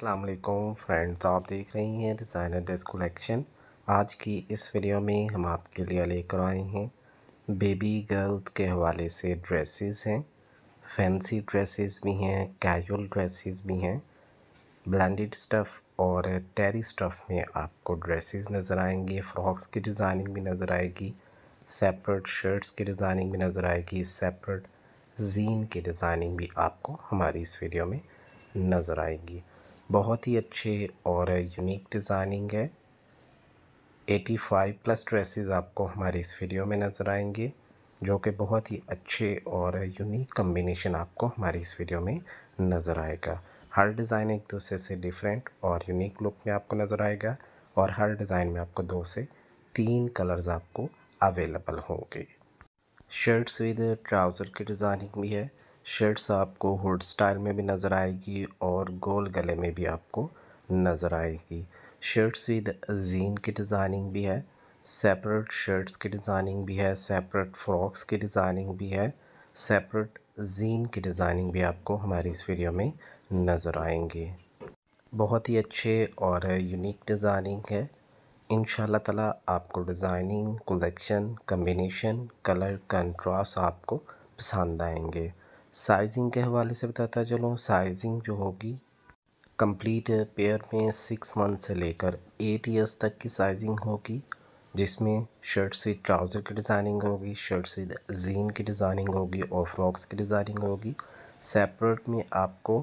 अस्सलाम वालेकुम फ्रेंड्स आप देख रही हैं डिज़ाइनर ड्रेस कलेक्शन आज की इस वीडियो में हम आपके लिए लेकर आए हैं बेबी गर्ल के हवाले से ड्रेसेस हैं फैंसी ड्रेसेस भी हैं कैजुअल ड्रेसेस भी हैं ब्लेंडेड स्टफ़ और टेरी स्टफ़ में आपको ड्रेसेस नज़र आएंगी फ्रॉक्स की डिज़ाइनिंग भी नज़र आएगी सेपरेट शर्ट्स की डिज़ाइनिंग भी नज़र आएगी सेपरेट जीन की डिज़ाइनिंग भी आपको हमारी इस वीडियो में नज़र आएगी बहुत ही अच्छे और यूनिक डिज़ाइनिंग है 85 प्लस ड्रेसेस आपको हमारे इस वीडियो में नज़र आएंगे जो कि बहुत ही अच्छे और यूनिक कम्बिनेशन आपको हमारे इस वीडियो में नज़र आएगा हर डिज़ाइन एक दूसरे से डिफरेंट और यूनिक लुक में आपको नज़र आएगा और हर डिज़ाइन में आपको दो से तीन कलर्स आपको अवेलेबल होंगे शर्ट्स विद ट्राउज़र की डिज़ाइनिंग भी है शर्ट्स आपको हुड स्टाइल में भी नज़र आएगी और गोल गले में भी आपको नज़र आएगी शर्ट्स विद जीन की डिज़ाइनिंग भी है सेपरेट शर्ट्स की डिज़ाइनिंग भी है सेपरेट फ्रॉक्स की डिज़ाइनिंग भी है सेपरेट जीन की डिज़ाइनिंग भी आपको हमारी इस वीडियो में नज़र आएंगी बहुत ही अच्छे और यूनिक डिज़ाइनिंग है इन ताला आपको designing collection combination colour contrast आपको पसंद आएंगे साइजिंग के हवाले से बताता चलूँ साइजिंग जो होगी कंप्लीट पेयर में सिक्स मंथ से लेकर एट इयर्स तक की साइजिंग होगी जिसमें शर्ट्स विद ट्राउज़र की डिज़ाइनिंग होगी शर्ट्स विद जीन की डिज़ाइनिंग होगी और फ्रॉक्स की डिज़ाइनिंग होगी सेपरेट में आपको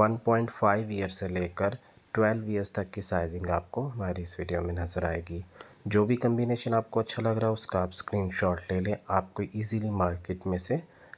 1.5 ईयर से लेकर 12 ईयर्स तक की साइजिंग आपको हमारी इस वीडियो में नज़र आएगी जो भी कम्बिनेशन आपको अच्छा लग रहा है उसका आप शॉट ले लें आपको ईजीली मार्केट में से